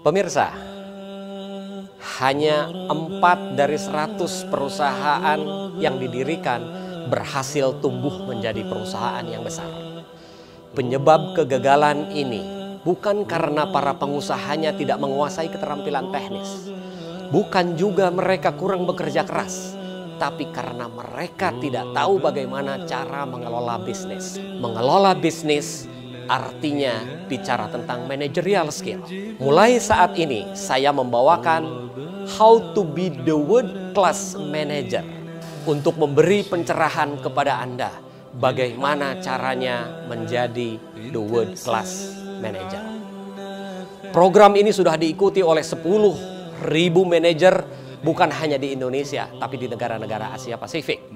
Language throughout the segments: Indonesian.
Pemirsa, hanya empat dari seratus perusahaan yang didirikan berhasil tumbuh menjadi perusahaan yang besar. Penyebab kegagalan ini bukan karena para pengusahanya tidak menguasai keterampilan teknis. Bukan juga mereka kurang bekerja keras, tapi karena mereka tidak tahu bagaimana cara mengelola bisnis. Mengelola bisnis artinya bicara tentang managerial skill. Mulai saat ini saya membawakan How to be the world class manager untuk memberi pencerahan kepada Anda bagaimana caranya menjadi the world class manager. Program ini sudah diikuti oleh ribu manajer bukan hanya di Indonesia, tapi di negara-negara Asia Pasifik.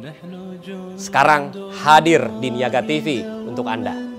Sekarang hadir di Niaga TV untuk Anda.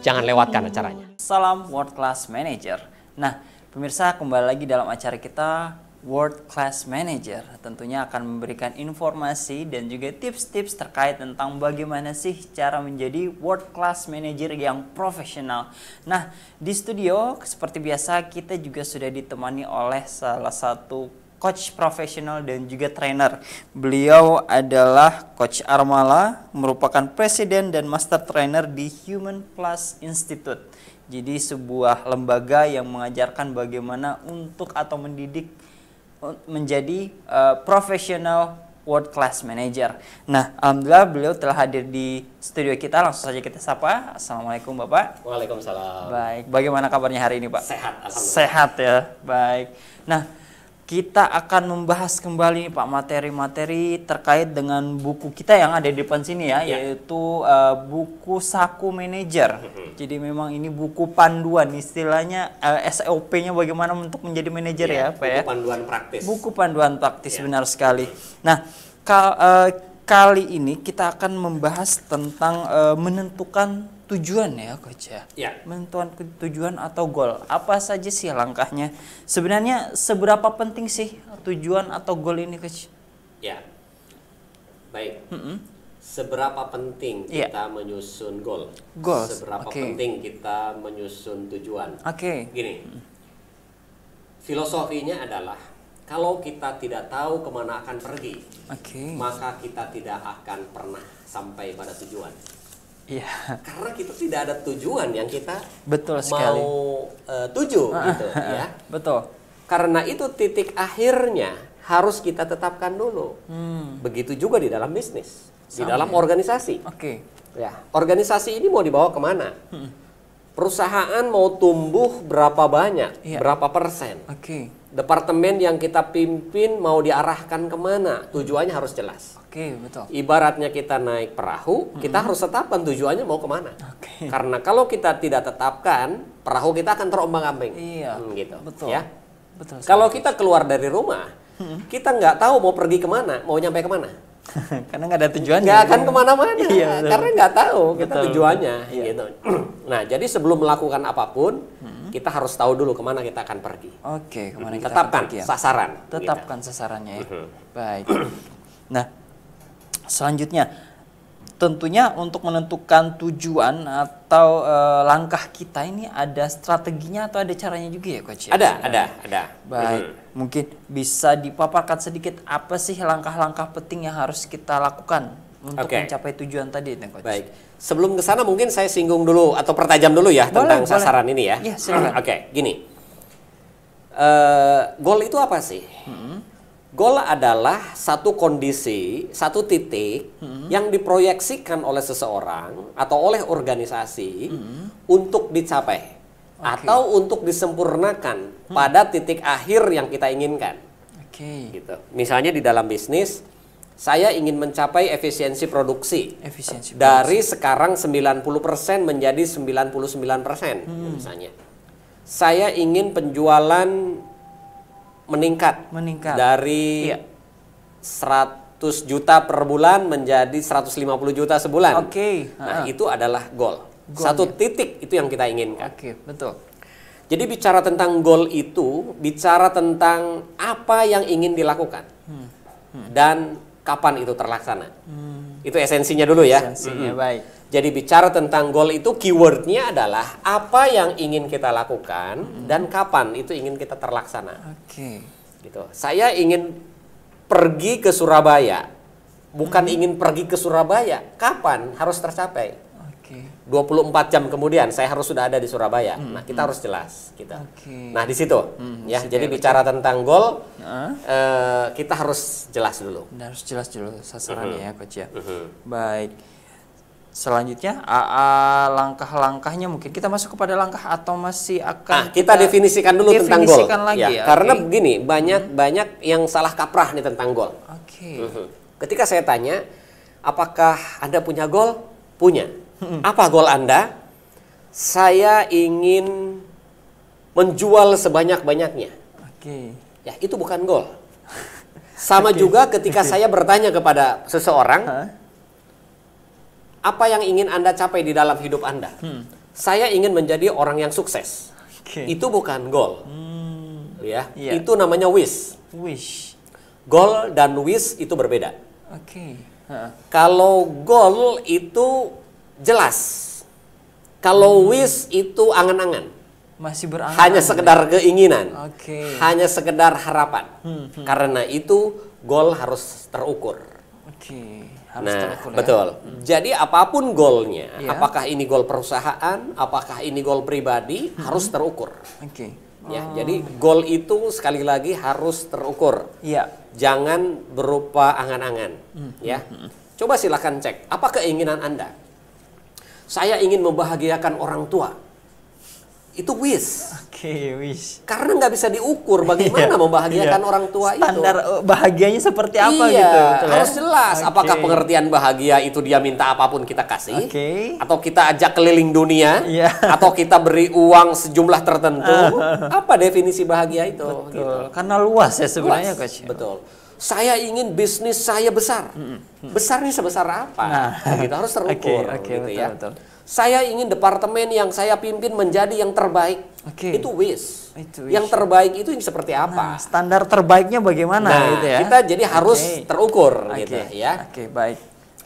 Jangan lewatkan acaranya. Salam World Class Manager. Nah, pemirsa kembali lagi dalam acara kita World Class Manager. Tentunya akan memberikan informasi dan juga tips-tips terkait tentang bagaimana sih cara menjadi World Class Manager yang profesional. Nah, di studio seperti biasa kita juga sudah ditemani oleh salah satu coach profesional dan juga trainer. Beliau adalah Coach Armala, merupakan presiden dan master trainer di Human Plus Institute. Jadi sebuah lembaga yang mengajarkan bagaimana untuk atau mendidik menjadi uh, profesional world class manager. Nah, alhamdulillah beliau telah hadir di studio kita. Langsung saja kita sapa. Assalamualaikum Bapak. Waalaikumsalam. Baik, bagaimana kabarnya hari ini Pak? Sehat. Sehat ya. Baik. Nah, kita akan membahas kembali Pak materi-materi terkait dengan buku kita yang ada di depan sini ya, ya. yaitu uh, buku saku manajer. Hmm. Jadi memang ini buku panduan istilahnya uh, eh, SOP-nya bagaimana untuk menjadi manajer ya, ya Pak buku ya. Buku panduan praktis. Buku panduan praktis ya. benar sekali. Nah, ka, uh, kali ini kita akan membahas tentang uh, menentukan tujuan ya coach ya. ya. Menentukan tujuan atau goal. Apa saja sih langkahnya? Sebenarnya seberapa penting sih tujuan atau goal ini coach? Ya. Baik. Mm -hmm. Seberapa penting ya. kita menyusun goal? goal Seberapa okay. penting kita menyusun tujuan? Oke. Okay. Gini. Filosofinya adalah kalau kita tidak tahu kemana akan pergi, okay. maka kita tidak akan pernah sampai pada tujuan. Iya. Karena kita tidak ada tujuan yang kita betul sekali. mau uh, tuju gitu ya. Betul. Karena itu titik akhirnya harus kita tetapkan dulu. Hmm. Begitu juga di dalam bisnis, Sama. di dalam organisasi. Oke. Okay. Ya, organisasi ini mau dibawa kemana? Hmm. Perusahaan mau tumbuh berapa banyak, iya. berapa persen? Oke. Okay. Departemen yang kita pimpin mau diarahkan kemana? Tujuannya harus jelas. Oke, okay, betul. Ibaratnya kita naik perahu, hmm. kita harus tetapkan tujuannya mau kemana. Okay. Karena kalau kita tidak tetapkan, perahu kita akan terombang-ambing. Iya, hmm, gitu. Betul. Ya. Betul. Kalau kita keluar dari rumah, kita nggak tahu mau pergi kemana, mau nyampe kemana. karena nggak ada tujuan. Nggak akan kan? kemana-mana. Iya, betul. karena nggak tahu betul. kita tujuannya, iya. gitu. nah, jadi sebelum melakukan apapun, hmm kita harus tahu dulu kemana kita akan pergi. Oke, kemana kita tetapkan akan pergi, ya? sasaran. Gitu. Tetapkan gitu. sasarannya ya. Baik. Nah, Selanjutnya, tentunya untuk menentukan tujuan atau e, langkah kita ini ada strateginya atau ada caranya juga ya coach? Ya? Ada, ada, ada. Baik, -hmm. mungkin bisa dipaparkan sedikit apa sih langkah-langkah penting yang harus kita lakukan untuk okay. mencapai tujuan tadi, ya, coach? Baik. Sebelum ke sana mungkin saya singgung dulu atau pertajam dulu ya boleh, tentang boleh. sasaran ini ya. Iya, Oke, okay, gini. Uh, goal itu apa sih? -hmm. Goal adalah satu kondisi, satu titik hmm. yang diproyeksikan oleh seseorang atau oleh organisasi hmm. untuk dicapai okay. atau untuk disempurnakan hmm. pada titik akhir yang kita inginkan. Oke. Okay. Gitu. Misalnya di dalam bisnis, saya ingin mencapai efisiensi produksi. Efisiensi. Produksi. Dari sekarang 90% menjadi 99% hmm. misalnya. Saya ingin penjualan meningkat. Meningkat. Dari iya. 100 juta per bulan menjadi 150 juta sebulan. Oke. Okay. Nah, itu adalah goal. goal Satu ya. titik itu yang kita inginkan. Oke, okay, betul. Jadi bicara tentang goal itu, bicara tentang apa yang ingin dilakukan. Hmm. Hmm. Dan kapan itu terlaksana. Hmm. Itu esensinya dulu ya. Esensinya, mm -hmm. baik. Jadi bicara tentang goal itu keywordnya adalah apa yang ingin kita lakukan hmm. dan kapan itu ingin kita terlaksana. Oke. Okay. Gitu. Saya ingin pergi ke Surabaya, bukan hmm. ingin pergi ke Surabaya. Kapan harus tercapai? Oke. Okay. 24 jam kemudian saya harus sudah ada di Surabaya. Hmm. Nah hmm. kita harus jelas gitu. Okay. Nah di situ hmm. ya. Jadi ya, bicara tentang goal, uh. eh, kita harus jelas dulu. Dan harus jelas dulu sasarannya uh mm-hmm. -huh. ya coach ya. Uh mm-hmm. -huh. Baik. Selanjutnya langkah-langkahnya mungkin kita masuk kepada langkah atau masih akan nah, kita, kita definisikan dulu definisikan tentang gol. Lagi ya, ya, karena okay. begini, hmm. banyak hmm. banyak yang salah kaprah nih tentang gol. Oke. Okay. -hmm. Ketika saya tanya, apakah Anda punya gol? Punya. Hmm. Apa gol Anda? Saya ingin menjual sebanyak-banyaknya. Oke. Okay. Ya, itu bukan gol. Sama okay. juga ketika saya bertanya kepada seseorang, huh? apa yang ingin Anda capai di dalam hidup Anda? Hmm. Saya ingin menjadi orang yang sukses. Okay. Itu bukan goal. Hmm. Ya, yeah. itu namanya wish. Wish. Goal dan wish itu berbeda. Okay. Huh. Kalau goal itu jelas. Kalau hmm. wish itu angan-angan. Masih berangan. Hanya sekedar ya? keinginan. Okay. Hanya sekedar harapan. Hmm, hmm. Karena itu goal harus terukur. Oke, harus nah, terukur ya. Betul. Hmm. Jadi apapun golnya, yeah. apakah ini gol perusahaan, apakah ini gol pribadi, hmm. harus terukur. Oke. Okay. Ya, oh. jadi gol itu sekali lagi harus terukur. Iya. Jangan berupa angan-angan, hmm. ya. Hmm. hmm, hmm. Coba silahkan cek apa keinginan Anda. Saya ingin membahagiakan orang tua itu wish. Oke, okay, wish. Karena nggak bisa diukur bagaimana iya, membahagiakan iya. orang tua Standar itu. Standar eh, bahagianya seperti apa iya, gitu. Iya, harus jelas. Okay. Apakah pengertian bahagia itu dia minta apapun kita kasih? Okay. Atau kita ajak keliling dunia? Yeah. Atau kita beri uang sejumlah tertentu? Ah. apa definisi bahagia itu? Betul. Gitu. Karena luas ya sebenarnya, Betul saya ingin bisnis saya besar. Mm -hmm. Besarnya sebesar apa? Nah. Gitu harus terukur okay, okay, gitu betul, ya. Betul saya ingin departemen yang saya pimpin menjadi yang terbaik. Okay. Itu wish. Itu wish. Yang terbaik itu yang seperti nah, apa? Nah, standar terbaiknya bagaimana nah, gitu ya. Kita jadi harus okay. terukur okay. gitu ya. Oke, okay, baik.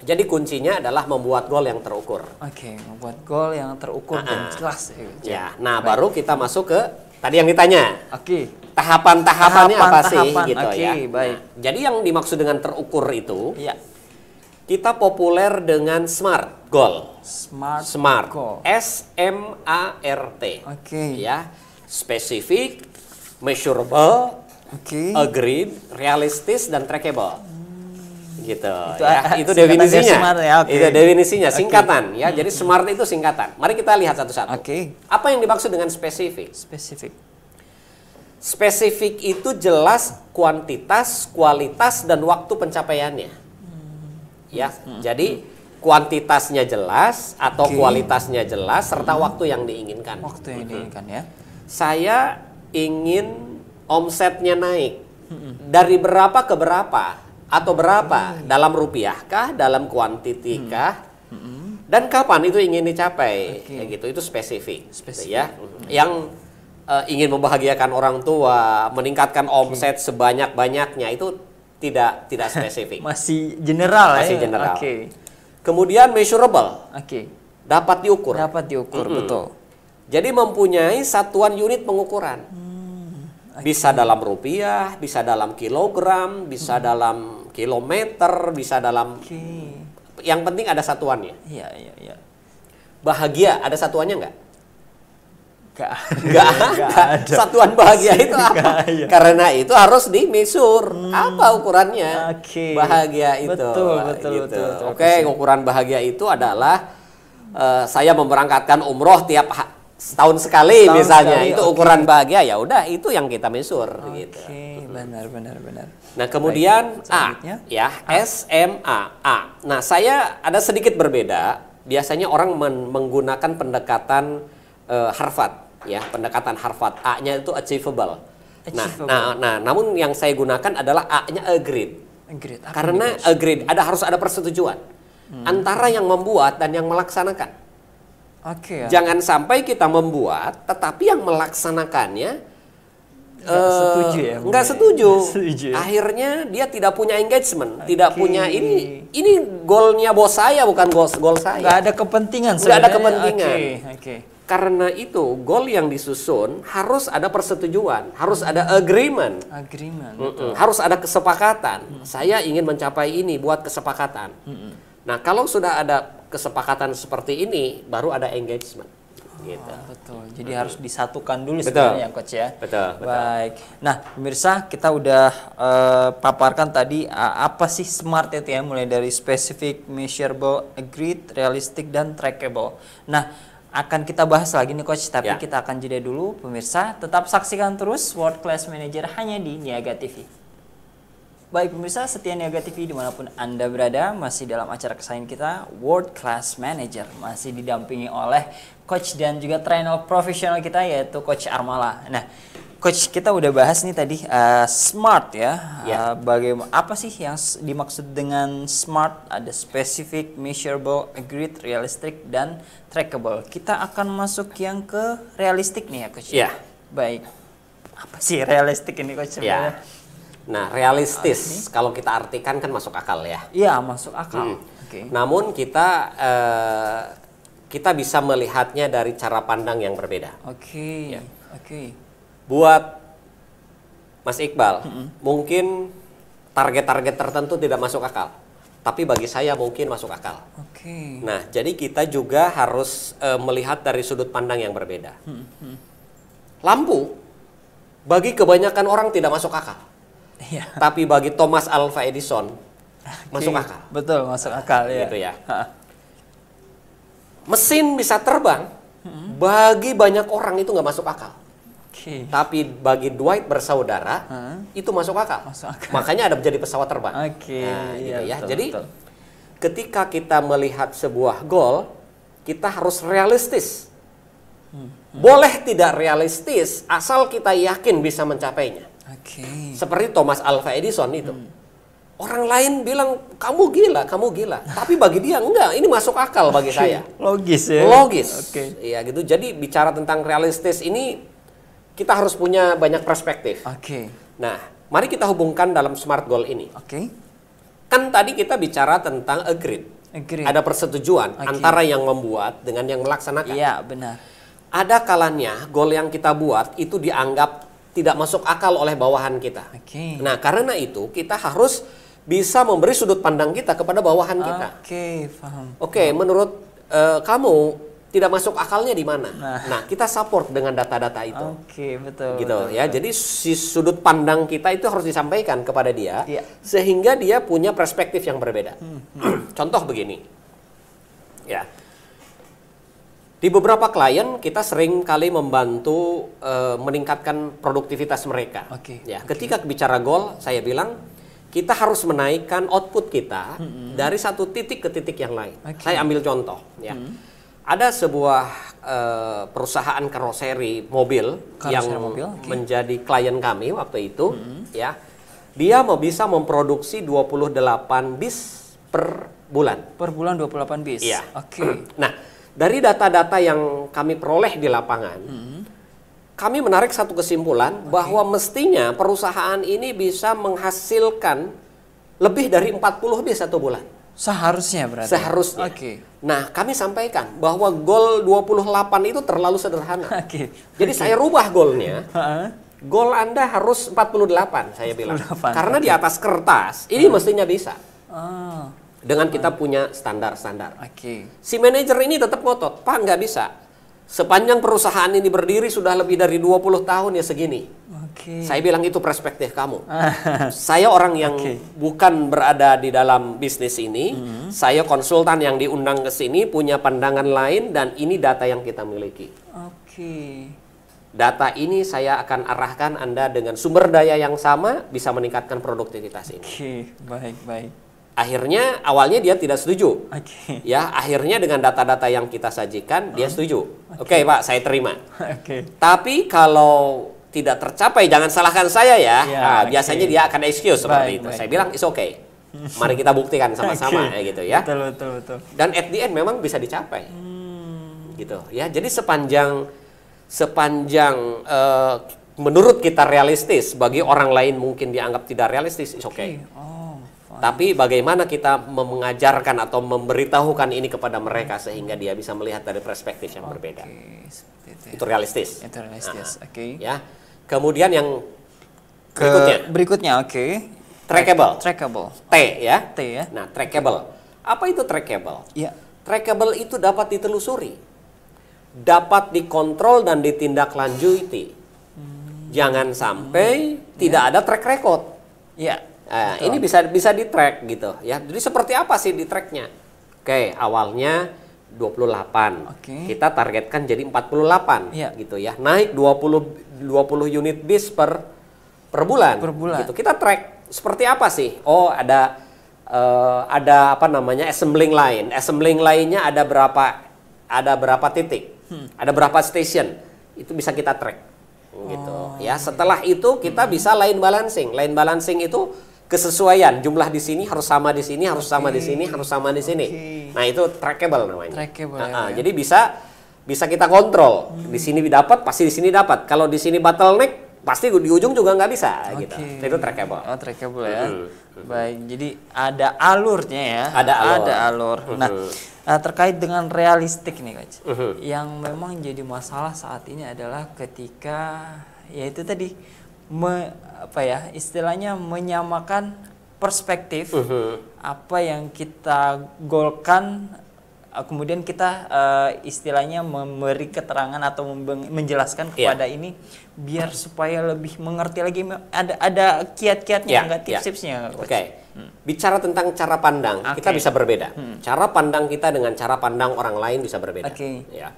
Jadi kuncinya adalah membuat gol yang terukur. Oke, okay, membuat gol yang terukur uh-uh. dan jelas. Ya, gitu ya. ya, nah baik. baru kita masuk ke tadi yang ditanya. Oke. Okay. Tahapan-tahapannya tahapan, apa tahapan. sih gitu okay, ya. Nah, baik. Jadi yang dimaksud dengan terukur itu ya kita populer dengan smart goal. Smart. Smart. Goal. S M A R T. Oke. Okay. Ya. Spesifik, measurable, okay. agreed, realistis dan trackable. Hmm. Gitu. Itu, ya. ya itu definisinya. Smart, ya. okay. Itu definisinya singkatan okay. ya. Hmm. Jadi smart itu singkatan. Mari kita lihat satu-satu. Oke. Okay. Apa yang dimaksud dengan spesifik? Spesifik. Spesifik itu jelas kuantitas, kualitas dan waktu pencapaiannya ya. Hmm. Jadi kuantitasnya jelas atau okay. kualitasnya jelas serta hmm. waktu yang diinginkan. Waktu yang mm-hmm. diinginkan ya. Saya ingin omsetnya naik. Mm-hmm. Dari berapa ke berapa atau berapa hmm. dalam rupiah kah, dalam kuantiti mm-hmm. kah? Dan kapan itu ingin dicapai? Okay. Ya gitu. Itu spesifik. Gitu spesifik. Ya. Yang uh, ingin membahagiakan orang tua, meningkatkan omset okay. sebanyak-banyaknya itu tidak tidak spesifik. Masih general ya? Masih ya. general. Oke. Okay. Kemudian measurable. Oke. Okay. Dapat diukur. Dapat diukur, mm -hmm. betul. Jadi mempunyai satuan unit pengukuran. Hmm, okay. Bisa dalam rupiah, bisa dalam kilogram, bisa hmm. dalam kilometer, bisa dalam okay. Yang penting ada satuannya. Iya, iya, iya. Bahagia ada satuannya enggak? Enggak ada. Satuan bahagia itu apa? Karena itu harus dimisur. Hmm. Apa ukurannya? Okay. Bahagia itu. Betul, betul, gitu. betul. betul Oke, okay, ukuran bahagia itu adalah uh, saya memberangkatkan umroh tiap setahun sekali setahun misalnya. Sekali, itu okay. ukuran bahagia ya udah itu yang kita misur okay. gitu. benar benar benar. Nah, kemudian A ya, A. SMA A. Nah, saya ada sedikit berbeda. Biasanya orang menggunakan pendekatan uh, Harvard ya pendekatan Harvard A-nya itu achievable. Nah, achievable. Nah, nah, nah, namun yang saya gunakan adalah A-nya agreed. agreed. Karena agreed ada harus ada persetujuan hmm. antara yang membuat dan yang melaksanakan. Oke. Okay, ya. Jangan sampai kita membuat, tetapi yang melaksanakannya nggak eh, setuju ya. setuju. setuju. Akhirnya dia tidak punya engagement, okay. tidak punya ini. Ini golnya bos saya bukan bos gol saya. Nggak ada kepentingan. Nggak ada kepentingan. Okay, okay. Karena itu goal yang disusun harus ada persetujuan, harus ada agreement, agreement, mm -mm. harus ada kesepakatan. Mm. Saya ingin mencapai ini, buat kesepakatan. Mm -mm. Nah kalau sudah ada kesepakatan seperti ini, baru ada engagement. Oh, Betul. Jadi mm harus disatukan dulu betul. sebenarnya, coach ya. Betul. Baik. Nah, pemirsa kita udah uh, paparkan tadi uh, apa sih smart itu ya, mulai dari specific, measurable, agreed, realistic, dan trackable. Nah akan kita bahas lagi nih coach tapi ya. kita akan jeda dulu pemirsa tetap saksikan terus World Class Manager hanya di Niaga TV baik pemirsa setia Niaga TV dimanapun anda berada masih dalam acara kesayangan kita World Class Manager masih didampingi oleh coach dan juga trainer profesional kita yaitu coach Armala nah Coach, kita udah bahas nih tadi uh, smart ya. Yeah. Ya. Uh, bagaimana apa sih yang dimaksud dengan smart? Ada specific, measurable, agreed, realistic dan trackable. Kita akan masuk yang ke realistik nih ya, Coach. Ya, Yeah. Baik. Apa sih realistik ini, Coach? Ya, Yeah. Nah, realistis uh, kalau kita artikan kan masuk akal ya. Iya, masuk akal. Hmm. Okay. Namun kita uh, kita bisa melihatnya dari cara pandang yang berbeda. Oke. Okay. Ya. yeah. Oke. Okay buat Mas Iqbal, mm-hmm. mungkin target-target tertentu tidak masuk akal, tapi bagi saya mungkin masuk akal. Oke. Okay. Nah, jadi kita juga harus e, melihat dari sudut pandang yang berbeda. Mm-hmm. Lampu bagi kebanyakan orang tidak masuk akal, yeah. tapi bagi Thomas Alva Edison okay. masuk akal. Betul, masuk akal nah, ya. Gitu ya. Mesin bisa terbang, mm-hmm. bagi banyak orang itu nggak masuk akal Okay. Tapi bagi Dwight bersaudara huh? itu masuk akal. masuk akal. Makanya ada menjadi pesawat terbang. Oke. Okay. Nah, gitu ya. ya. Betul, Jadi ketika kita melihat sebuah gol, kita harus realistis. Hmm, hmm. Boleh tidak realistis asal kita yakin bisa mencapainya. Okay. Seperti Thomas Alva Edison itu. Hmm. Orang lain bilang kamu gila, kamu gila. Tapi bagi dia enggak, ini masuk akal bagi saya. Logis ya. Logis. Oke. Okay. Iya gitu. Jadi bicara tentang realistis ini kita harus punya banyak perspektif. Oke. Okay. Nah, mari kita hubungkan dalam smart goal ini. Oke. Okay. Kan tadi kita bicara tentang agreed. Agreed. Ada persetujuan okay. antara yang membuat dengan yang melaksanakan. Iya, benar. Ada kalanya goal yang kita buat itu dianggap tidak masuk akal oleh bawahan kita. Okay. Nah, karena itu kita harus bisa memberi sudut pandang kita kepada bawahan kita. Oke, paham. Oke, okay, menurut uh, kamu tidak masuk akalnya di mana. Nah. nah, kita support dengan data-data itu. Oke, okay, betul. Gitu betul, ya. Betul. Jadi si sudut pandang kita itu harus disampaikan kepada dia yeah. sehingga dia punya perspektif yang berbeda. Hmm. hmm. Contoh begini. Ya. Di beberapa klien kita sering kali membantu uh, meningkatkan produktivitas mereka. Oke. Okay, ya, okay. ketika bicara goal, saya bilang kita harus menaikkan output kita -hmm. hmm. dari satu titik ke titik yang lain. Okay. Saya ambil contoh ya. -hmm ada sebuah uh, perusahaan karoseri mobil karoseri yang mobil, okay. menjadi klien kami waktu itu hmm. ya dia mau bisa memproduksi 28 bis per bulan per bulan 28 bis ya oke okay. nah dari data-data yang kami peroleh di lapangan hmm. kami menarik satu kesimpulan okay. bahwa mestinya perusahaan ini bisa menghasilkan lebih dari 40 bis satu bulan Seharusnya berarti. Seharusnya. Oke. Okay. Nah, kami sampaikan bahwa gol 28 itu terlalu sederhana. Oke. Okay. Jadi okay. saya rubah golnya. Gol Anda harus 48, saya 48. bilang. Karena di atas kertas ini mestinya bisa. Oh. Dengan kita punya standar-standar. Oke. Okay. Si manajer ini tetap ngotot, "Pak, nggak bisa. Sepanjang perusahaan ini berdiri sudah lebih dari 20 tahun ya segini." Okay. Saya bilang itu perspektif kamu. saya orang yang okay. bukan berada di dalam bisnis ini. Mm -hmm. Saya konsultan yang diundang ke sini punya pandangan lain dan ini data yang kita miliki. Oke. Okay. Data ini saya akan arahkan Anda dengan sumber daya yang sama bisa meningkatkan produktivitas ini. Oke, okay. baik, baik. Akhirnya awalnya dia tidak setuju. Okay. Ya, akhirnya dengan data-data yang kita sajikan dia ah. setuju. Oke, okay. okay, Pak, saya terima. Oke. Okay. Tapi kalau tidak tercapai, jangan salahkan saya ya. ya nah, okay. Biasanya dia akan excuse seperti baik, itu. Baik. Saya bilang, is okay. Mari kita buktikan sama-sama okay. gitu ya. Betul, betul, betul. Dan at the end memang bisa dicapai. Hmm. Gitu ya. Jadi sepanjang sepanjang uh, menurut kita realistis, bagi orang lain mungkin dianggap tidak realistis, is okay. okay. Oh. Tapi bagaimana kita mengajarkan atau memberitahukan ini kepada mereka sehingga dia bisa melihat dari perspektif yang okay. berbeda. Itu, ya. itu realistis. Itu realistis. Ah. Oke. Okay. Ya. Kemudian yang Ke, berikutnya. Berikutnya, oke. Okay. Trackable. Trackable. T ya. T ya. Nah, trackable. Apa itu trackable? Ya. Trackable itu dapat ditelusuri, dapat dikontrol dan ditindaklanjuti. Hmm. Jangan sampai hmm. Ya. tidak ya. ada track record. Ya. Nah, ini bisa bisa di track gitu ya. Jadi seperti apa sih di tracknya? Oke, awalnya 28. Okay. Kita targetkan jadi 48 yeah. gitu ya. Naik 20 20 unit bis per per bulan. Per bulan. Gitu. Kita track seperti apa sih? Oh, ada uh, ada apa namanya assembling lain, Assembling lainnya ada berapa ada berapa titik? Hmm. Ada berapa station? Itu bisa kita track. Gitu. Oh, ya, iya, iya. setelah itu kita hmm. bisa line balancing. Line balancing itu kesesuaian jumlah di sini harus sama di sini harus okay. sama di sini harus sama di sini. Okay. Nah, itu trackable namanya. Trackable. Uh Ya. Jadi bisa bisa kita kontrol. Hmm. Di sini dapat, pasti di sini dapat. Kalau di sini bottleneck, pasti di ujung juga nggak bisa okay. gitu. Itu trackable. Oh, trackable ya. -hmm. Baik, jadi ada alurnya ya. Ada alur. Ada alur. Mm-hmm. Nah, -hmm. Nah, terkait dengan realistik nih, Coach. -huh. Mm-hmm. Yang memang jadi masalah saat ini adalah ketika yaitu tadi me, apa ya, istilahnya menyamakan perspektif -huh. Mm-hmm. apa yang kita golkan kemudian kita uh, istilahnya memberi keterangan atau menjelaskan iya. kepada yeah. ini biar supaya lebih mengerti lagi ada ada kiat-kiatnya yeah. Iya. tips-tipsnya oke okay. hmm. bicara tentang cara pandang okay. kita bisa berbeda hmm. cara pandang kita dengan cara pandang orang lain bisa berbeda okay. ya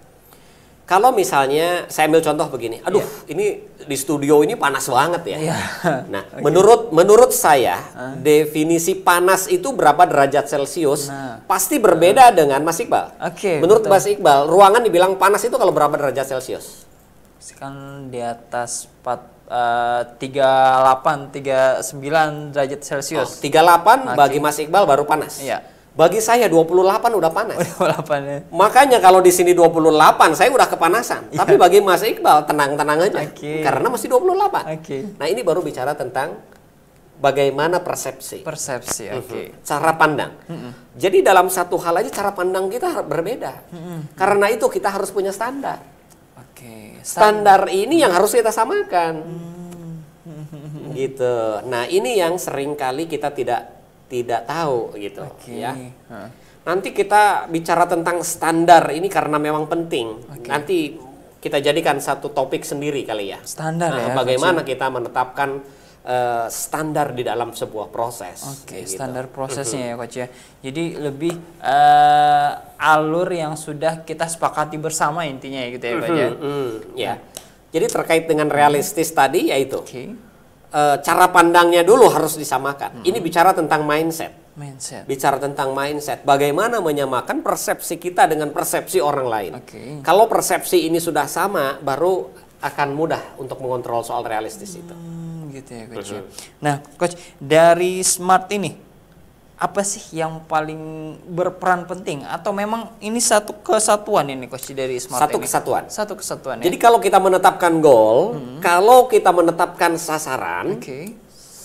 kalau misalnya saya ambil contoh begini, aduh yeah. ini di studio ini panas banget ya. Yeah. Nah, okay. menurut menurut saya uh. definisi panas itu berapa derajat Celcius nah. pasti berbeda uh. dengan Mas Iqbal. Oke. Okay, menurut betul. Mas Iqbal, ruangan dibilang panas itu kalau berapa derajat Celcius? Kan di atas 4 eh, tiga delapan tiga derajat celcius. Oh, tiga oh, delapan okay. bagi Mas Iqbal baru panas. Iya. Bagi saya 28 udah panas. 28 ya. Makanya kalau di sini 28 saya udah kepanasan. Ya. Tapi bagi Mas Iqbal tenang-tenang aja. Okay. Karena masih 28. Okay. Nah, ini baru bicara tentang bagaimana persepsi. Persepsi, mhm. oke. Okay. Cara pandang. Mm Jadi dalam satu hal aja cara pandang kita berbeda. Mm Karena itu kita harus punya standar. Oke. Okay. Standar. standar ini yang harus kita samakan. Mm -hmm. Gitu. Nah, ini yang sering kali kita tidak tidak tahu gitu okay. ya. Nanti kita bicara tentang standar ini karena memang penting. Okay. Nanti kita jadikan satu topik sendiri kali ya. Standar nah, ya. Bagaimana kita menetapkan eh, standar di dalam sebuah proses. Oke, okay, gitu. standar gitu. prosesnya ya coach ya. Jadi lebih uh, alur yang sudah kita sepakati bersama intinya ya gitu ya coach ya. Ya. Jadi terkait dengan realistis mm tadi yaitu. Okay uh, cara pandangnya dulu harus disamakan. Hmm. Ini bicara tentang mindset. Mindset. Bicara tentang mindset, bagaimana menyamakan persepsi kita dengan persepsi orang lain. Okay. Kalau persepsi ini sudah sama, baru akan mudah untuk mengontrol soal realistis hmm, itu. Gitu ya, coach. Ya. Nah, coach dari smart ini apa sih yang paling berperan penting atau memang ini satu kesatuan ini coach dari smart satu ini? kesatuan satu kesatuan jadi ya. kalau kita menetapkan goal hmm. kalau kita menetapkan sasaran okay.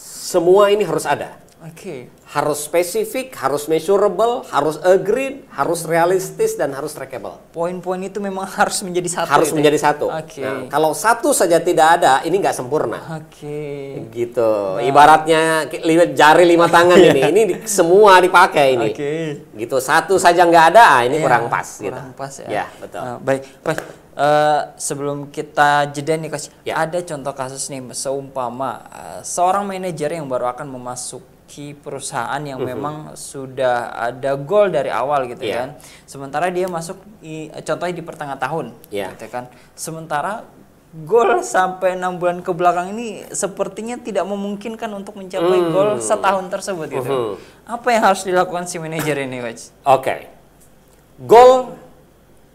semua ini harus ada Oke. Okay. Harus spesifik, harus measurable, harus agreed, harus realistis dan harus trackable. Poin-poin itu memang harus menjadi satu. Harus ya? menjadi satu. Oke. Okay. Nah, kalau satu saja tidak ada, ini nggak sempurna. Oke. Okay. Gitu. Nah. Ibaratnya jari lima tangan iya. ini, ini semua dipakai ini. Oke. Okay. Gitu. Satu saja nggak ada, ah, ini yeah, kurang pas. Gitu. Kurang gitu. pas ya. Ya betul. Uh, baik, Pas. Uh, eh, sebelum kita jeda nih coach, ya. ada contoh kasus nih seumpama uh, seorang manajer yang baru akan memasuk memiliki perusahaan yang mm -hmm. memang sudah ada goal dari awal gitu yeah. kan. Sementara dia masuk i, contohnya di pertengahan tahun yeah. gitu kan. Sementara goal sampai enam bulan ke belakang ini sepertinya tidak memungkinkan untuk mencapai mm. gol setahun tersebut gitu. Mm -hmm. Apa yang harus dilakukan si manajer ini, Coach? Oke. Okay. Gol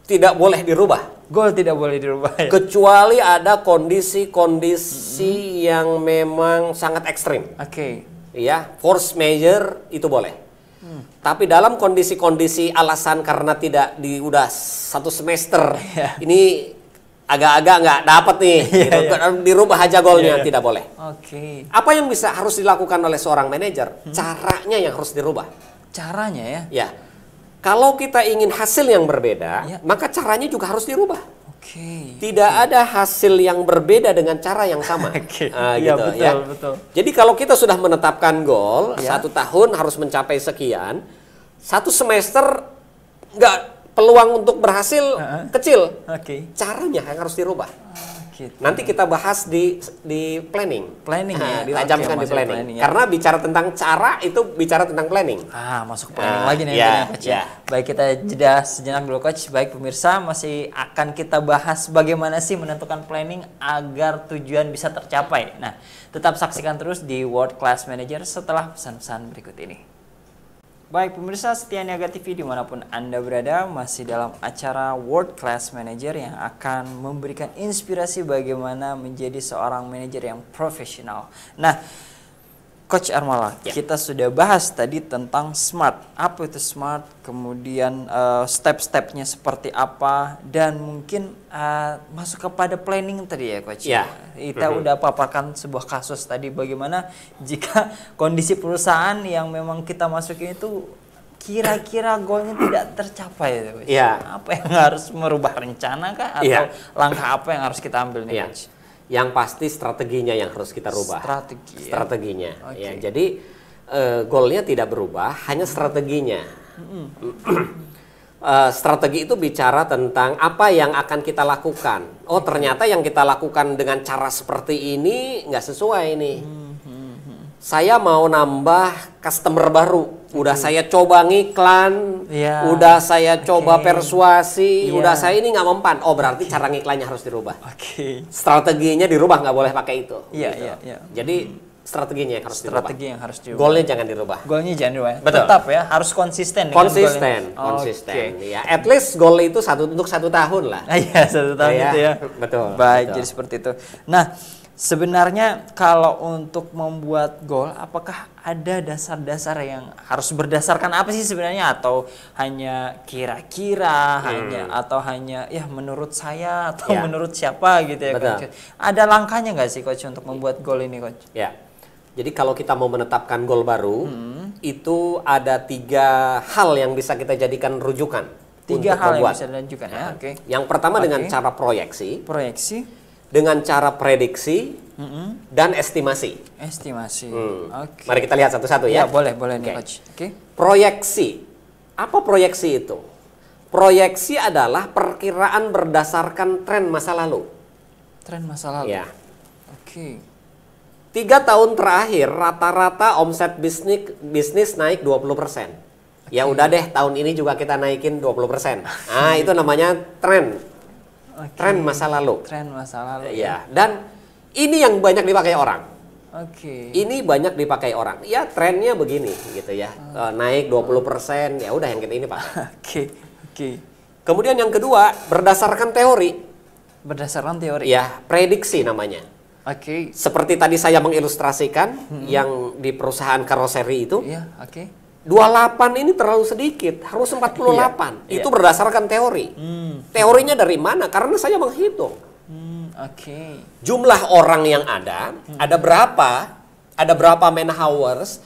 tidak boleh dirubah. Goal tidak boleh dirubah. Ya? Kecuali ada kondisi-kondisi mm -hmm. yang memang sangat ekstrim. Oke. Okay ya force major itu boleh. Hmm. Tapi dalam kondisi-kondisi alasan karena tidak di udah satu semester yeah. ini agak agak nggak dapat nih yeah, gitu. yeah. Iya. dirubah aja golnya yeah, yeah. tidak boleh. Oke. Okay. Apa yang bisa harus dilakukan oleh seorang manajer? Hmm. Caranya yang harus dirubah. Caranya ya? Ya. Kalau kita ingin hasil yang berbeda, yeah. maka caranya juga harus dirubah. Okay. Tidak okay. ada hasil yang berbeda dengan cara yang sama. okay. uh, iya, gitu, betul, ya. betul. Jadi kalau kita sudah menetapkan goal ya. satu tahun harus mencapai sekian, satu semester nggak peluang untuk berhasil uh -huh. kecil. Okay. Caranya yang harus dirubah. Uh Gitu. Nanti kita bahas di di planning. Planning ah, ya. Ditajamkan okay, di planning. planning ya. Karena bicara tentang cara itu bicara tentang planning. Ah, masuk planning uh, lagi nih yeah, ya, coach ya. Ya. Baik kita jeda sejenak dulu coach. Baik pemirsa masih akan kita bahas bagaimana sih menentukan planning agar tujuan bisa tercapai. Nah, tetap saksikan terus di World Class Manager setelah pesan-pesan berikut ini. Baik pemirsa setia niaga TV dimanapun Anda berada masih dalam acara World Class Manager yang akan memberikan inspirasi bagaimana menjadi seorang manajer yang profesional. Nah Coach Armala, ya. kita sudah bahas tadi tentang smart. Apa itu smart? Kemudian uh, step-stepnya seperti apa? Dan mungkin uh, masuk kepada planning tadi ya, Coach. Ya. Kita mm-hmm. udah paparkan sebuah kasus tadi bagaimana jika kondisi perusahaan yang memang kita masukin itu kira-kira goalnya tidak tercapai, ya, Coach. Ya. Apa yang harus merubah rencana kah? Ya. Atau ya. langkah apa yang harus kita ambil nih, ya. Coach? yang pasti strateginya yang harus kita rubah. Strategi. Ya. Strateginya. Okay. Ya, jadi uh, goalnya tidak berubah, hanya hmm. strateginya. Mm -hmm. uh, strategi itu bicara tentang apa yang akan kita lakukan. Oh ternyata yang kita lakukan dengan cara seperti ini nggak sesuai ini. Mm hmm, -hmm. Saya mau nambah customer baru. Gitu. Iya. udah saya coba ngiklan, ya. udah saya coba persuasi, ya. udah saya ini nggak mempan. Oh berarti okay. cara ngiklannya harus dirubah. Oke. Okay. Strateginya dirubah nggak boleh pakai itu. Iya gitu. iya. Ya. Jadi strateginya yang harus Strategi dirubah. Strategi yang harus dirubah. Goalnya jangan dirubah. Goalnya jangan dirubah. Ya. Betul. Tetap ya harus konsisten. Konsisten, konsisten. okay. Ya, at least goal itu satu untuk satu tahun lah. Iya satu tahun ya, itu ya. Betul. Baik, betul. jadi seperti itu. Nah. Sebenarnya kalau untuk membuat gol, apakah ada dasar-dasar yang harus berdasarkan apa sih sebenarnya atau hanya kira-kira, hmm. hanya atau hanya ya menurut saya atau ya. menurut siapa gitu ya Betul. coach? Ada langkahnya nggak sih coach untuk membuat gol ini coach? Ya, jadi kalau kita mau menetapkan gol baru, hmm. itu ada tiga hal yang bisa kita jadikan rujukan. Tiga hal membuat. yang bisa dilanjutkan ya, nah, oke. Okay. Yang pertama okay. dengan cara proyeksi. Proyeksi dengan cara prediksi mm -hmm. dan estimasi. Estimasi. Hmm. Okay. Mari kita lihat satu-satu ya. ya. Boleh, boleh okay. nih coach. Okay. Proyeksi. Apa proyeksi itu? Proyeksi adalah perkiraan berdasarkan tren masa lalu. Tren masa lalu. Ya. Oke. Okay. Tiga tahun terakhir rata-rata omset bisnis bisnis naik 20%. Okay. Ya udah deh tahun ini juga kita naikin 20%. Nah, itu namanya tren Okay. Tren masa lalu. Tren masa lalu. Iya. Ya, dan ini yang banyak dipakai orang. Oke. Okay. Ini banyak dipakai orang. Ya, trennya begini gitu ya. Hmm. Eh, naik 20%, ya udah yang kita ini pak. Oke. okay. Oke. Okay. Kemudian yang kedua, berdasarkan teori. Berdasarkan teori. Ya, prediksi namanya. Oke. Okay. Seperti tadi saya mengilustrasikan hmm. yang di perusahaan karoseri itu. Iya, yeah, oke. Okay 28 ini terlalu sedikit, harus 48. Yeah. Iya, iya. Itu yeah. berdasarkan teori. Hmm. Teorinya dari mana? Karena saya menghitung. Hmm, Oke. Okay. Jumlah orang yang ada, hmm. ada berapa? Ada berapa man hours?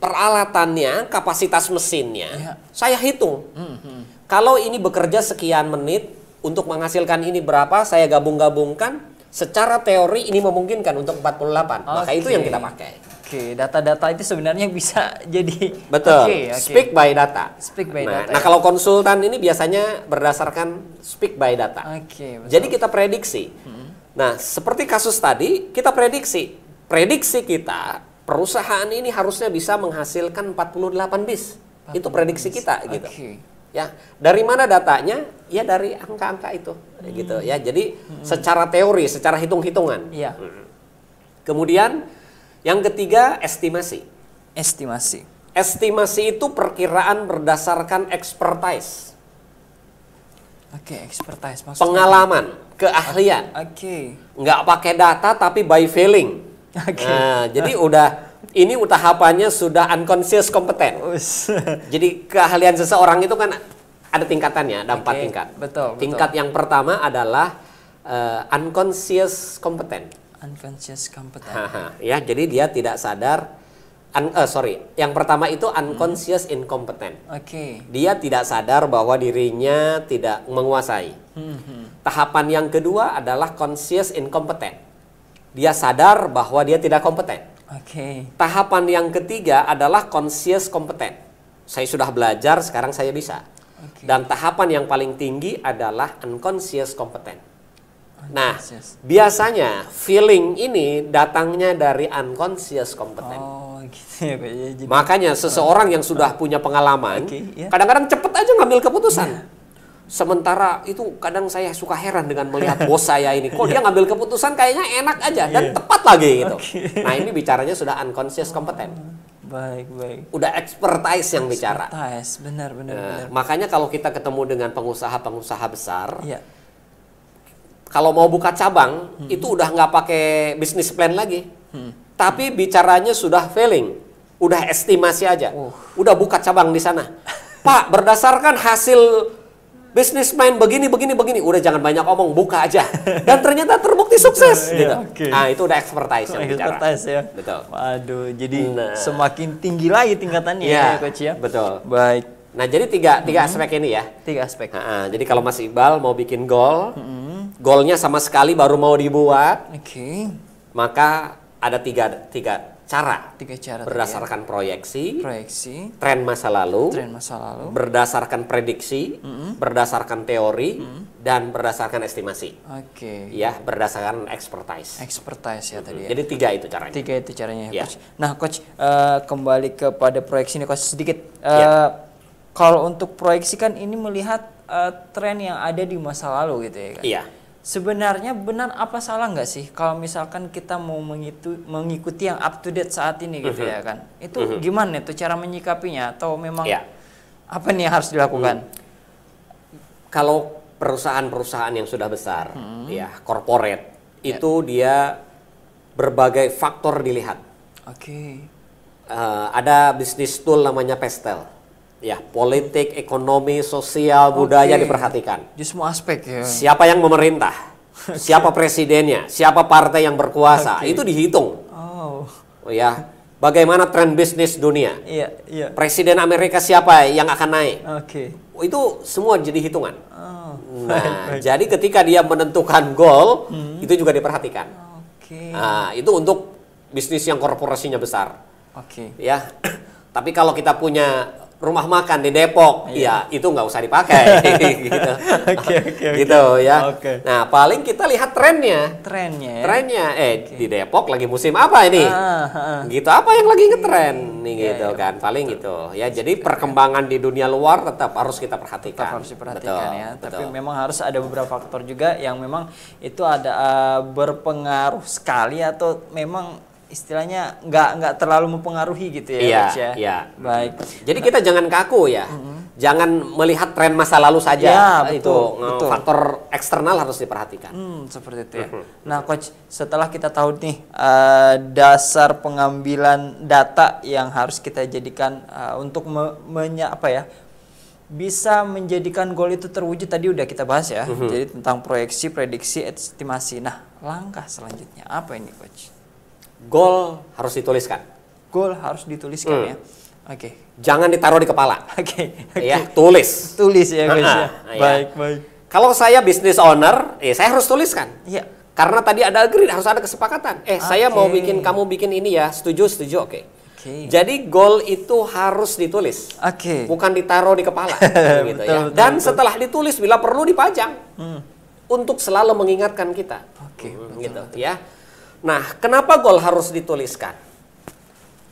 Peralatannya, kapasitas mesinnya, yeah. saya hitung. Hmm, hmm. Kalau ini bekerja sekian menit untuk menghasilkan ini berapa? Saya gabung-gabungkan. Secara teori ini memungkinkan untuk 48. Okay. Maka itu yang kita pakai. Oke, okay, data-data itu sebenarnya bisa jadi betul. Okay, okay. Speak by data. Speak by nah, data. Nah, kalau konsultan ini biasanya berdasarkan speak by data. Oke. Okay, jadi kita prediksi. Hmm. Nah, seperti kasus tadi, kita prediksi. Prediksi kita perusahaan ini harusnya bisa menghasilkan 48 bis. 48 itu prediksi bis. kita gitu. Okay. Ya, dari mana datanya? Ya dari angka-angka itu gitu, hmm. gitu ya. Jadi hmm. secara teori, secara hitung-hitungan. Iya. Hmm. Kemudian yang ketiga, estimasi. Estimasi. Estimasi itu perkiraan berdasarkan expertise. Oke, okay, expertise maksudnya. Pengalaman, keahlian. Oke. Okay. Nggak pakai data tapi by feeling. Oke. Okay. Nah, jadi udah ini tahapannya sudah unconscious kompeten. jadi keahlian seseorang itu kan ada tingkatannya, ada okay. empat tingkat. Betul. Tingkat yang pertama adalah uh, unconscious kompeten unconscious competence. ya, jadi dia tidak sadar un, uh, sorry, yang pertama itu hmm. unconscious hmm. incompetent. Oke. Okay. Dia tidak sadar bahwa dirinya tidak menguasai. Hmm, hmm. Tahapan yang kedua adalah conscious incompetent. Dia sadar bahwa dia tidak kompeten. Oke. Okay. Tahapan yang ketiga adalah conscious competent. Saya sudah belajar, sekarang saya bisa. Okay. Dan tahapan yang paling tinggi adalah unconscious competent. Nah, biasanya feeling ini datangnya dari unconscious competence. Oh, gitu ya, ya, Jadi, Makanya seseorang yang sudah punya pengalaman, okay, iya. yeah. kadang-kadang cepet aja ngambil keputusan. Yeah. Sementara itu kadang saya suka heran dengan melihat bos saya ini. Kok dia iya. ngambil keputusan kayaknya enak aja dan yeah. tepat lagi gitu. Okay. Nah, ini bicaranya sudah unconscious competence. Oh, baik, baik. Udah expertise yang expertise. bicara. Expertise, benar, benar, nah, Makanya kalau kita ketemu dengan pengusaha-pengusaha besar, yeah kalau mau buka cabang hmm. itu udah nggak pakai bisnis plan lagi, hmm. tapi bicaranya sudah failing, udah estimasi aja, uh. udah buka cabang di sana. Pak, berdasarkan hasil bisnis plan begini begini begini, udah jangan banyak omong, buka aja. Dan ternyata terbukti sukses Betul, iya, gitu. Iya, okay. Nah, itu udah expertise yang expertise ya. Betul. Waduh, jadi nah. semakin tinggi lagi tingkatannya ya, ya coach ya. Betul. Baik. Nah, jadi tiga tiga mm -hmm. aspek ini ya. Tiga aspek. Nah, jadi kalau Mas Iqbal mau bikin gol, mm -hmm golnya sama sekali baru mau dibuat. Oke. Okay. Maka ada tiga tiga cara. Tiga cara. Ya. Berdasarkan ya. proyeksi. Proyeksi. Tren masa lalu. Tren masa lalu. Berdasarkan prediksi. Mm -hmm. Berdasarkan teori. Mm -hmm. Dan berdasarkan estimasi. Oke. Okay. Ya, berdasarkan expertise. Expertise ya mm -hmm. tadi. Ya. Jadi tiga itu caranya. Tiga itu caranya ya, ya. coach. Nah, coach uh, kembali kepada proyeksi ini coach sedikit. Uh, ya. Kalau untuk proyeksi kan ini melihat uh, tren yang ada di masa lalu gitu ya Iya sebenarnya benar apa salah nggak sih kalau misalkan kita mau mengitu, mengikuti yang up to date saat ini gitu mhm. ya kan itu mhm. gimana itu cara menyikapinya atau memang ya. apa nih yang harus dilakukan hmm. kalau perusahaan-perusahaan yang sudah besar hmm. ya corporate ya. itu dia berbagai faktor dilihat oke okay. uh, eh, ada bisnis tool namanya pestel ya politik, ekonomi, sosial, budaya diperhatikan. Di semua aspek ya. Siapa yang memerintah? siapa presidennya? Siapa partai yang berkuasa? Okay. Itu dihitung. Oh. oh ya. Bagaimana tren bisnis dunia? Iya, iya. Presiden Amerika siapa yang akan naik? Oke. Okay. Itu semua jadi hitungan. Oh. Nah, jadi ketika dia menentukan goal, hmm. itu juga diperhatikan. Oke. Okay. Nah, itu untuk bisnis yang korporasinya besar. Oke. Okay. Ya. Tapi kalau kita punya rumah makan di Depok, iya. ya itu nggak usah dipakai, gitu. okay, okay, gitu ya. Okay. Nah paling kita lihat trennya. Trennya. Trennya, eh okay. di Depok lagi musim apa ini? Ah, ah. Gitu apa yang lagi ngetren iya, nih iya, gitu yeah, kan, paling betul. gitu. Ya iya, jadi perkembangan di dunia luar tetap harus kita perhatikan. Tetap harus diperhatikan betul, ya. Betul. Tapi memang harus ada beberapa faktor juga yang memang itu ada uh, berpengaruh sekali atau memang istilahnya nggak nggak terlalu mempengaruhi gitu ya, iya, ya. Iya. Baik. Jadi kita jangan kaku ya. Mm -hmm. Jangan melihat tren masa lalu saja. Ya, betul, itu betul. faktor eksternal harus diperhatikan. Hmm, seperti itu ya. Mm -hmm. Nah, coach, setelah kita tahu nih uh, dasar pengambilan data yang harus kita jadikan uh, untuk me menya apa ya? bisa menjadikan goal itu terwujud tadi udah kita bahas ya. Mm -hmm. Jadi tentang proyeksi, prediksi, estimasi. Nah, langkah selanjutnya apa ini, coach? Gol harus dituliskan. Gol harus dituliskan hmm. ya. Oke. Okay. Jangan ditaruh di kepala. Oke. Okay. Okay. Ya, tulis. Tulis ya guys ya. Iya. Baik, baik. Kalau saya business owner, eh saya harus tuliskan. Iya. Karena tadi ada agree, harus ada kesepakatan. Eh, okay. saya mau bikin kamu bikin ini ya. Setuju, setuju. Oke. Okay. Okay. Jadi goal itu harus ditulis, okay. bukan ditaruh di kepala. gitu, betul, ya. betul, Dan betul. setelah ditulis, bila perlu dipajang hmm. untuk selalu mengingatkan kita. Oke, okay, gitu betul. ya. Nah, kenapa gol harus dituliskan?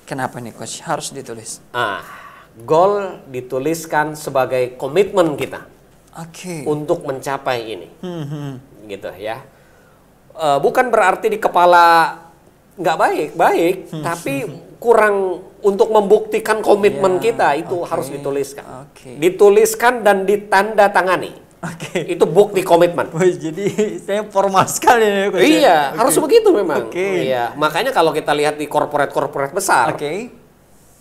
Kenapa nih coach harus ditulis? Ah, gol dituliskan sebagai komitmen kita. Oke. Okay. Untuk mencapai ini. Hmm, hmm. Gitu ya. E, bukan berarti di kepala nggak baik, baik, hmm, tapi hmm. kurang untuk membuktikan komitmen yeah, kita itu okay. harus dituliskan. Okay. Dituliskan dan ditanda tangani. Oke. Okay. Itu bukti komitmen. Wih, jadi saya formal sekali ya. Iya, okay. harus begitu memang. Oke. Okay. Iya, makanya kalau kita lihat di korporat-korporat besar. Oke. Okay.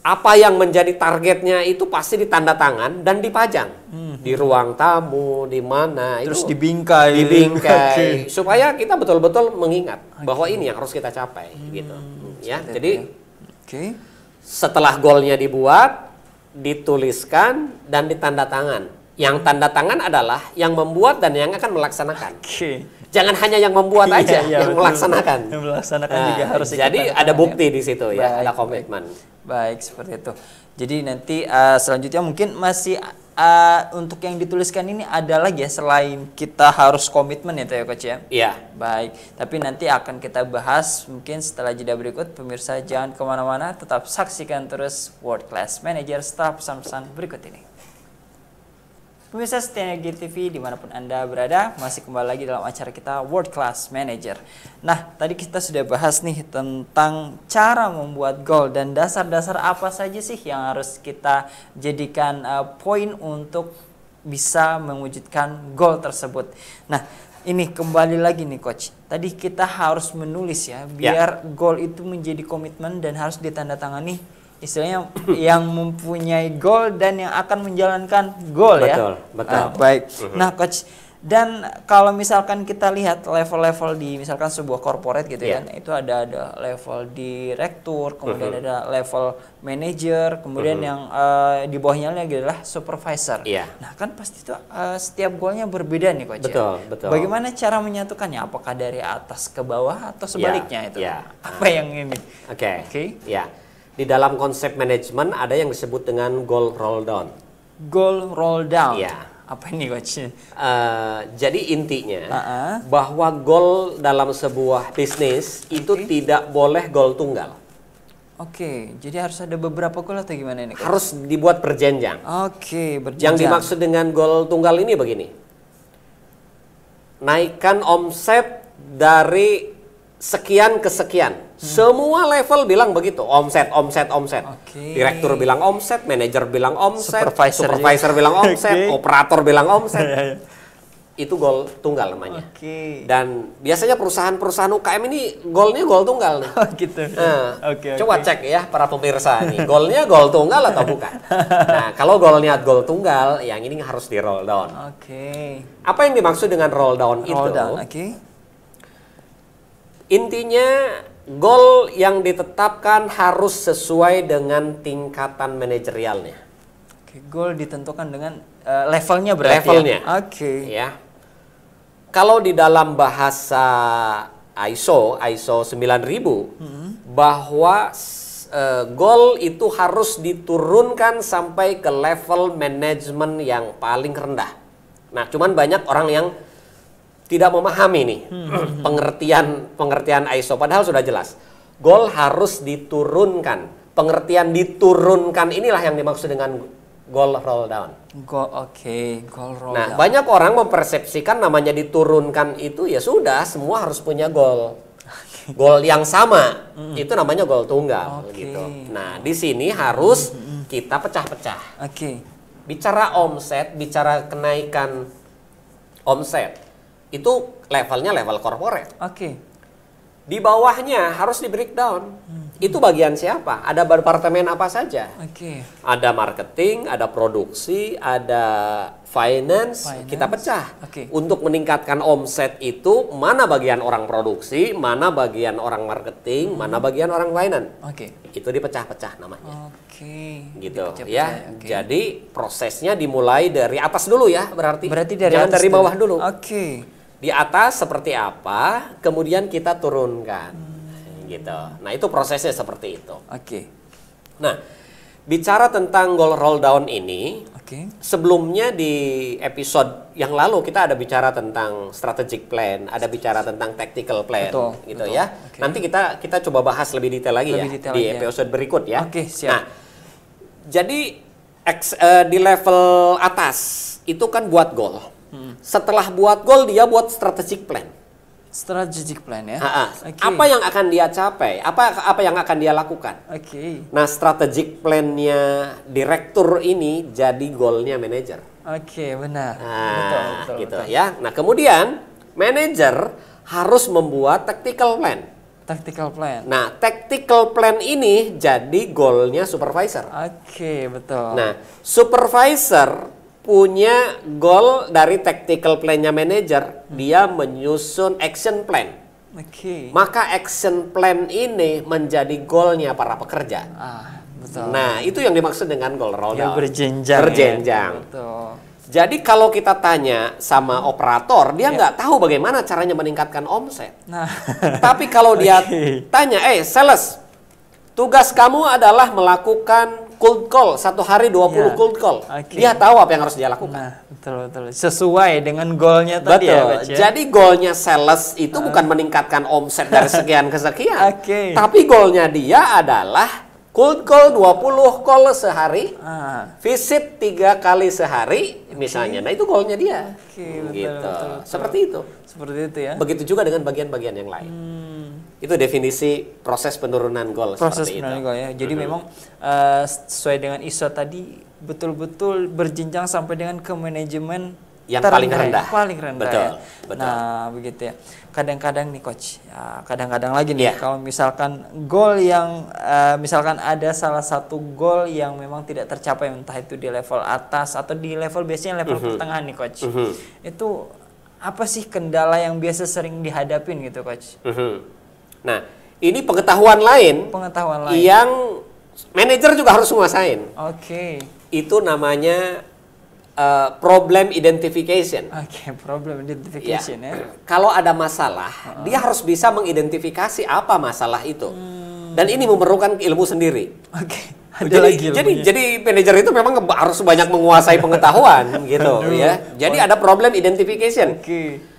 Apa yang menjadi targetnya itu pasti ditanda tangan dan dipajang hmm. di ruang tamu, di mana Terus itu dibingkai. Dibingkai okay. supaya kita betul-betul mengingat okay. bahwa ini yang harus kita capai hmm. gitu. Ya, Seperti jadi ya. Oke. Okay. Setelah golnya dibuat, dituliskan dan ditanda tangan yang tanda tangan adalah yang membuat dan yang akan melaksanakan. Okay. Jangan hanya yang membuat iya, aja, iya, yang betul, melaksanakan. Yang melaksanakan nah, juga harus Jadi ada bukti ya. di situ ya, baik, ya, ada komitmen. Baik. baik, seperti itu. Jadi nanti uh, selanjutnya mungkin masih uh, untuk yang dituliskan ini ada lagi ya selain kita harus komitmen ya Tio ya, Coach ya. Iya. Baik, tapi nanti akan kita bahas mungkin setelah jeda berikut pemirsa jangan kemana-mana tetap saksikan terus World Class Manager setelah pesan-pesan berikut ini. Pemirsa setia TV dimanapun Anda berada, masih kembali lagi dalam acara kita World Class Manager. Nah, tadi kita sudah bahas nih tentang cara membuat goal dan dasar-dasar apa saja sih yang harus kita jadikan uh, poin untuk bisa mewujudkan goal tersebut. Nah, ini kembali lagi nih coach. Tadi kita harus menulis ya, ya. biar yeah. goal itu menjadi komitmen dan harus ditandatangani istilahnya yang mempunyai goal dan yang akan menjalankan goal betul, ya. Betul, Nah, baik. Mhm. Nah, coach dan kalau misalkan kita lihat level-level di misalkan sebuah corporate gitu yeah. kan, itu ada ada level direktur, kemudian uh-huh. ada level manager, kemudian uh-huh. yang uh, di bawahnya lagi adalah supervisor. Yeah. Nah kan pasti itu uh, setiap goalnya berbeda nih coach. Ya? Betul ya? betul. Bagaimana cara menyatukannya? Apakah dari atas ke bawah atau iya, sebaliknya yeah. itu? Yeah. Apa yang ini? Oke. Okay. Oke. Okay. Iya. Yeah di dalam konsep manajemen ada yang disebut dengan goal roll down. Goal roll down. Ya. Apa ini coach? Eh, uh, jadi intinya uh -uh. bahwa goal dalam sebuah bisnis itu tidak boleh goal tunggal. Oke, jadi harus ada beberapa goal atau gimana ini? Harus dibuat berjenjang. Oke, okay, berjenjang. Yang dimaksud dengan goal tunggal ini begini. Naikkan omset dari sekian ke sekian semua level bilang begitu, omset, omset, omset. Okay. Direktur bilang omset, manajer bilang omset, supervisor, supervisor bilang omset, okay. operator bilang omset. Iya, iya. itu gol tunggal namanya. Okay. Dan biasanya perusahaan-perusahaan UKM ini golnya gol tunggal nih. Oh, gitu. Nah, eh, okay, coba okay. cek ya para pemirsa nih, golnya gol tunggal atau bukan. Nah, kalau golnya gol tunggal, yang ini harus di roll down. Oke. Okay. Apa yang dimaksud dengan roll down roll itu? Down, okay. Intinya Goal yang ditetapkan harus sesuai dengan tingkatan manajerialnya. Oke, goal ditentukan dengan uh, levelnya berarti. Ya? Levelnya. Ya? Oke. Okay. Ya. Kalau di dalam bahasa ISO ISO 9000 hmm. bahwa uh, eh, goal itu harus diturunkan sampai ke level manajemen yang paling rendah. Nah, cuman banyak orang yang tidak memahami nih hmm. pengertian pengertian ISO padahal sudah jelas gol harus diturunkan pengertian diturunkan inilah yang dimaksud dengan gol roll down Go, oke okay. gol roll nah down. banyak orang mempersepsikan namanya diturunkan itu ya sudah semua harus punya gol goal gol yang sama hmm. itu namanya gol tunggal okay. gitu nah di sini harus hmm. hmm, hmm. kita pecah-pecah oke okay. bicara omset bicara kenaikan omset itu levelnya level corporate. Oke. Okay. Di bawahnya harus di breakdown. Hmm. Itu bagian siapa? Ada departemen apa saja? Oke. Okay. Ada marketing, ada produksi, ada finance, finance. kita pecah. Okay. Untuk meningkatkan omset itu mana bagian orang produksi, mana bagian orang marketing, hmm. mana bagian orang finance. Oke. Okay. Itu dipecah-pecah namanya. Oke. Okay. Gitu ya. ya. Okay. Jadi prosesnya dimulai dari atas dulu ya berarti. Berarti dari Jangan atas dari bawah dulu. Oke. Okay di atas seperti apa, kemudian kita turunkan. Hmm. Gitu. Nah, itu prosesnya seperti itu. Oke. Okay. Nah, bicara tentang goal roll down ini, okay. sebelumnya di episode yang lalu kita ada bicara tentang strategic plan, ada bicara tentang tactical plan betul, gitu betul. ya. Okay. Nanti kita kita coba bahas lebih detail lagi ya lebih ya detail di lagi episode ya. berikut ya. Oke, okay, siap. Nah, jadi X, uh, di level atas itu kan buat goal Hmm. Setelah buat goal dia buat strategic plan. Strategic plan ya. Ha -ha. Okay. Apa yang akan dia capai? Apa apa yang akan dia lakukan? Oke. Okay. Nah, strategic plannya direktur ini jadi goalnya manajer. Oke, okay, benar. Nah, betul, betul, gitu betul. ya. Nah, kemudian manajer harus membuat tactical plan. Tactical plan. Nah, tactical plan ini jadi goalnya supervisor. Oke, okay, betul. Nah, supervisor punya goal dari tactical plan-nya manager, dia menyusun action plan. Okay. Maka action plan ini menjadi goalnya para pekerja. Ah, betul. Nah, itu yang dimaksud dengan goal roll Yang berjenjang. Berjenjang. Ya, betul. Jadi kalau kita tanya sama operator, dia ya. nggak yeah. tahu bagaimana caranya meningkatkan omset. Nah. Tapi kalau dia okay. tanya, eh sales, tugas kamu adalah melakukan cold call satu hari 20 ya. cold call. Okay. Dia tahu apa yang harus dia lakukan. Nah, betul betul. Sesuai dengan golnya tadi ya, betul. ya. Jadi goalnya sales itu uh. bukan meningkatkan omset dari sekian ke sekian. okay. Tapi goalnya dia adalah cold call 20 call sehari, Uh. visit tiga kali sehari okay. misalnya. Nah itu goalnya dia. Okay, gitu. betul, betul. Seperti itu. Seperti itu ya. Begitu juga dengan bagian-bagian yang lain. Hmm itu definisi proses penurunan gol proses seperti penurunan itu. gol ya jadi mm -hmm. memang uh, sesuai dengan ISO tadi betul-betul berjenjang sampai dengan ke manajemen yang terendah, paling rendah paling rendah ya. betul, ya. betul. nah begitu ya kadang-kadang nih coach ya, kadang-kadang ya, lagi nih yeah. kalau misalkan gol yang uh, misalkan ada salah satu gol yang memang tidak tercapai entah itu di level atas atau di level biasanya level mm -hmm. pertengahan nih coach mm -hmm. itu apa sih kendala yang biasa sering dihadapin gitu coach mm -hmm Nah, ini pengetahuan lain. Pengetahuan lain. Yang manajer juga harus menguasain. Oke. Okay. Itu namanya uh, problem identification. Oke, okay, problem identification ya. ya. Kalau ada masalah, uh -huh. dia harus bisa mengidentifikasi apa masalah itu. Hmm. Dan ini memerlukan ilmu sendiri. Oke. Okay. jadi, jadi, jadi manajer itu memang harus banyak menguasai pengetahuan gitu ya. Aduh. ya. Jadi ada problem identification. Okay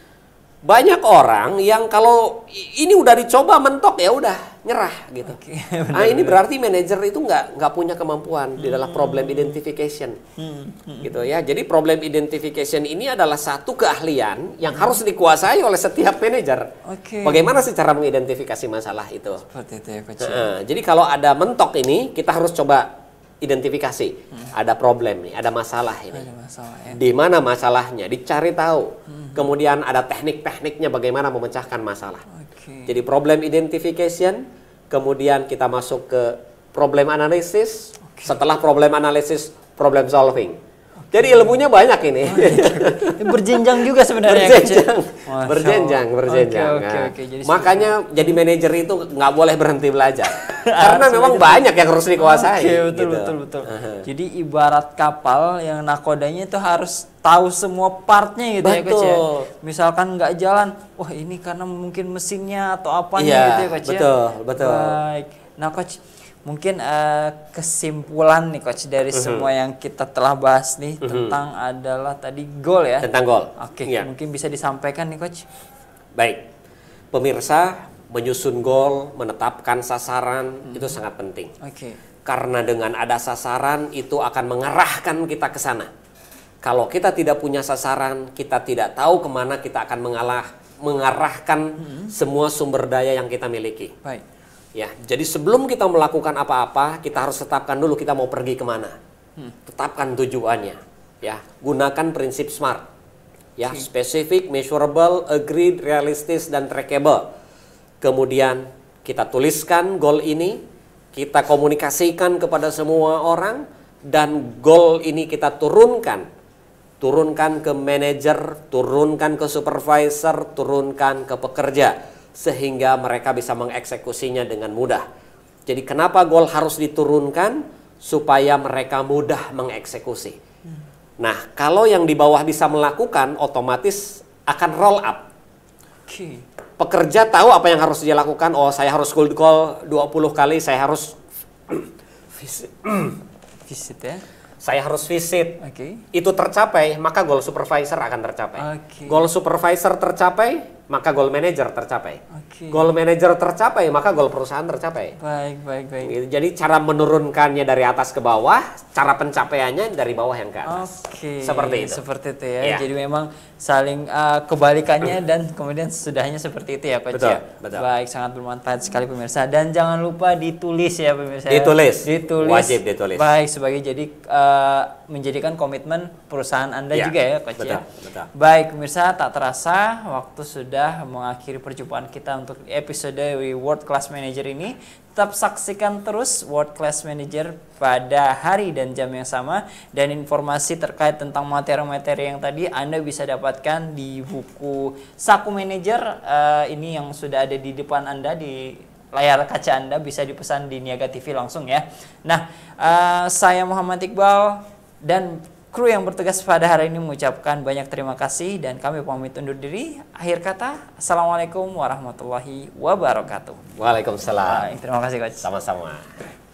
banyak orang yang kalau ini udah dicoba mentok ya udah nyerah gitu. Okay, bener, ah ini berarti manajer itu nggak nggak punya kemampuan hmm. di dalam hmm. problem identification hmm, hmm. gitu ya. Jadi problem identification ini adalah satu keahlian yang hmm. harus dikuasai oleh setiap manajer. Okay. Bagaimana sih cara mengidentifikasi masalah itu? Seperti itu ya coach. Nah, jadi kalau ada mentok ini kita harus coba identifikasi. Hmm. Ada problem nih, ada masalah ini. Ada masalah. Ya. Di mana masalahnya? Dicari tahu. Hmm Kemudian ada teknik-tekniknya bagaimana memecahkan masalah. Okay. Jadi problem identification, kemudian kita masuk ke problem analisis, okay. setelah problem analisis problem solving. Jadi ilmunya banyak ini. Oh, iya. berjenjang juga sebenarnya. Berjenjang, kecil. berjenjang, berjenjang. Okay, okay, okay. Jadi nah, Makanya sebenernya. jadi manajer itu nggak boleh berhenti belajar. Karena memang banyak yang harus dikuasai. okay, betul, gitu. betul, betul. Uh -huh. Jadi ibarat kapal yang nakodanya itu harus tahu semua partnya gitu ya, betul. ya coach ya. Misalkan nggak jalan, wah ini karena mungkin mesinnya atau apanya yeah, gitu ya coach betul, ya. Betul, betul. Baik. Nah coach, mungkin uh, kesimpulan nih coach dari mm-hmm. semua yang kita telah bahas nih mm-hmm. tentang adalah tadi gol ya tentang gol oke okay, ya. mungkin bisa disampaikan nih coach baik pemirsa menyusun gol menetapkan sasaran hmm itu sangat penting oke okay. karena dengan ada sasaran itu akan mengarahkan kita ke sana kalau kita tidak punya sasaran kita tidak tahu kemana kita akan mengalah mengarahkan hmm semua sumber daya yang kita miliki baik Ya, jadi sebelum kita melakukan apa-apa, kita harus tetapkan dulu kita mau pergi kemana. Hmm. Tetapkan tujuannya. Ya, gunakan prinsip SMART. Ya, hmm. specific, measurable, agreed, realistis, dan trackable. Kemudian kita tuliskan goal ini, kita komunikasikan kepada semua orang, dan goal ini kita turunkan turunkan ke manajer, turunkan ke supervisor, turunkan ke pekerja sehingga mereka bisa mengeksekusinya dengan mudah. Jadi kenapa gol harus diturunkan supaya mereka mudah mengeksekusi. Nah, kalau yang di bawah bisa melakukan otomatis akan roll up. Okay. Pekerja tahu apa yang harus dia lakukan. Oh, saya harus cold call 20 kali, saya harus visit. visit ya saya harus visit. Okay. Itu tercapai, maka goal supervisor akan tercapai. Okay. Goal supervisor tercapai, maka goal manager tercapai. Okay. Goal manager tercapai, maka goal perusahaan tercapai. Baik, baik, baik. Gitu. Jadi cara menurunkannya dari atas ke bawah, cara pencapaiannya dari bawah yang ke atas. Oke. Okay. Seperti itu. Seperti itu ya. ya. Jadi memang saling uh, kebalikannya dan kemudian sesudahnya seperti itu ya Pak betul, betul. Baik, sangat bermanfaat sekali pemirsa. Dan jangan lupa ditulis ya pemirsa. Ya. Ditulis. Ditulis. Wajib ditulis. Baik, sebagai jadi uh, menjadikan komitmen perusahaan Anda ya, juga ya coach ya? betul, ya. Betul. Baik pemirsa tak terasa waktu sudah mengakhiri perjumpaan kita untuk episode World Class Manager ini. Tetap saksikan terus World Class Manager pada hari dan jam yang sama dan informasi terkait tentang materi-materi yang tadi Anda bisa dapatkan di buku Saku Manager uh, ini yang sudah ada di depan Anda di layar kaca Anda bisa dipesan di Niaga TV langsung ya. Nah, uh, saya Muhammad Iqbal dan kru yang bertugas pada hari ini mengucapkan banyak terima kasih dan kami pamit undur diri. Akhir kata, Assalamualaikum warahmatullahi wabarakatuh. Waalaikumsalam. terima kasih Coach. Sama-sama.